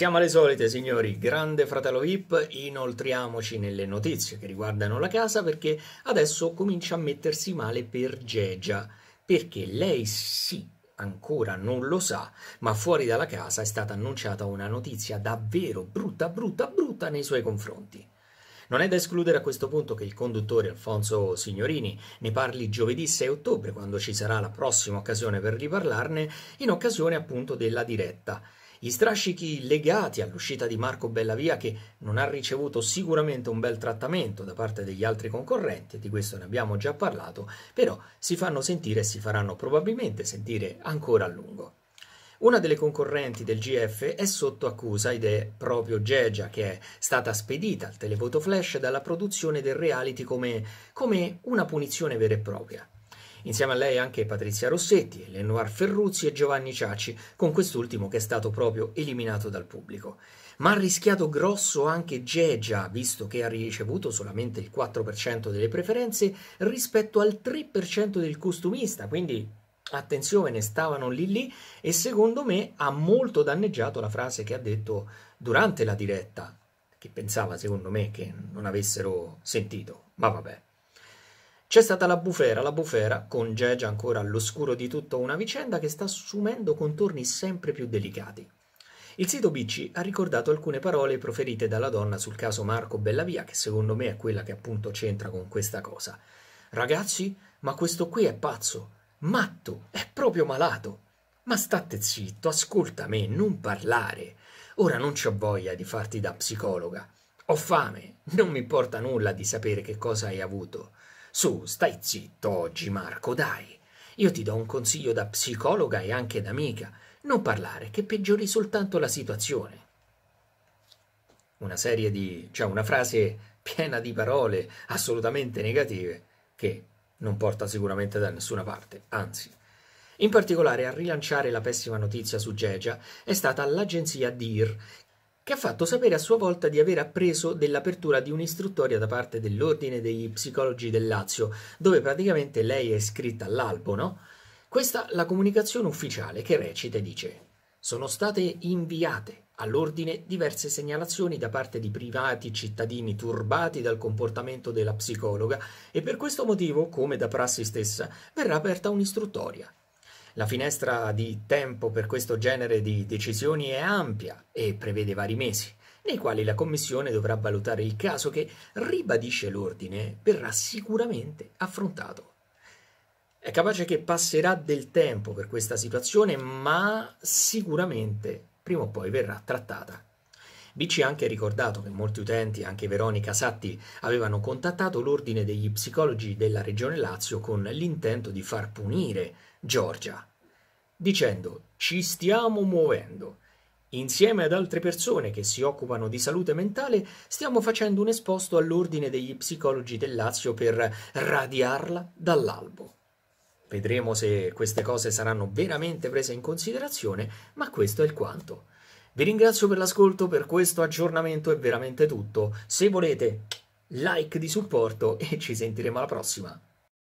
Siamo alle solite, signori. Grande fratello VIP, inoltriamoci nelle notizie che riguardano la casa perché adesso comincia a mettersi male per Gegia. Perché lei sì, ancora non lo sa, ma fuori dalla casa è stata annunciata una notizia davvero brutta, brutta, brutta nei suoi confronti. Non è da escludere a questo punto che il conduttore Alfonso Signorini ne parli giovedì 6 ottobre, quando ci sarà la prossima occasione per riparlarne, in occasione appunto della diretta. Gli strascichi legati all'uscita di Marco Bellavia che non ha ricevuto sicuramente un bel trattamento da parte degli altri concorrenti, di questo ne abbiamo già parlato, però si fanno sentire e si faranno probabilmente sentire ancora a lungo. Una delle concorrenti del GF è sotto accusa ed è proprio Gegia che è stata spedita al televoto flash dalla produzione del reality come, come una punizione vera e propria. Insieme a lei anche Patrizia Rossetti, Lenoir Ferruzzi e Giovanni Ciacci, con quest'ultimo che è stato proprio eliminato dal pubblico. Ma ha rischiato grosso anche Gegia, visto che ha ricevuto solamente il 4% delle preferenze rispetto al 3% del costumista, quindi attenzione, stavano lì lì e secondo me ha molto danneggiato la frase che ha detto durante la diretta, che pensava secondo me che non avessero sentito, ma vabbè. C'è stata la bufera, la bufera con congegia ancora all'oscuro di tutto una vicenda che sta assumendo contorni sempre più delicati. Il sito BC ha ricordato alcune parole proferite dalla donna sul caso Marco Bellavia, che secondo me è quella che appunto c'entra con questa cosa. Ragazzi, ma questo qui è pazzo, matto, è proprio malato. Ma state zitto, ascolta me, non parlare. Ora non c'ho voglia di farti da psicologa. Ho fame, non mi importa nulla di sapere che cosa hai avuto. Su, stai zitto oggi, Marco, dai. Io ti do un consiglio da psicologa e anche da amica. Non parlare, che peggiori soltanto la situazione. Una serie di... cioè una frase piena di parole assolutamente negative che non porta sicuramente da nessuna parte, anzi. In particolare a rilanciare la pessima notizia su Gegia è stata l'agenzia DIR che ha fatto sapere a sua volta di aver appreso dell'apertura di un'istruttoria da parte dell'Ordine degli Psicologi del Lazio, dove praticamente lei è iscritta all'albo, no? Questa la comunicazione ufficiale che recita e dice sono state inviate all'ordine diverse segnalazioni da parte di privati cittadini turbati dal comportamento della psicologa e per questo motivo, come da prassi stessa, verrà aperta un'istruttoria. La finestra di tempo per questo genere di decisioni è ampia e prevede vari mesi, nei quali la Commissione dovrà valutare il caso che, ribadisce l'ordine, verrà sicuramente affrontato. È capace che passerà del tempo per questa situazione, ma sicuramente prima o poi verrà trattata. BC ha anche ricordato che molti utenti, anche Veronica Satti, avevano contattato l'ordine degli psicologi della Regione Lazio con l'intento di far punire Giorgia, dicendo ci stiamo muovendo. Insieme ad altre persone che si occupano di salute mentale, stiamo facendo un esposto all'ordine degli psicologi del Lazio per radiarla dall'albo. Vedremo se queste cose saranno veramente prese in considerazione, ma questo è il quanto. Vi ringrazio per l'ascolto, per questo aggiornamento è veramente tutto. Se volete, like di supporto e ci sentiremo alla prossima.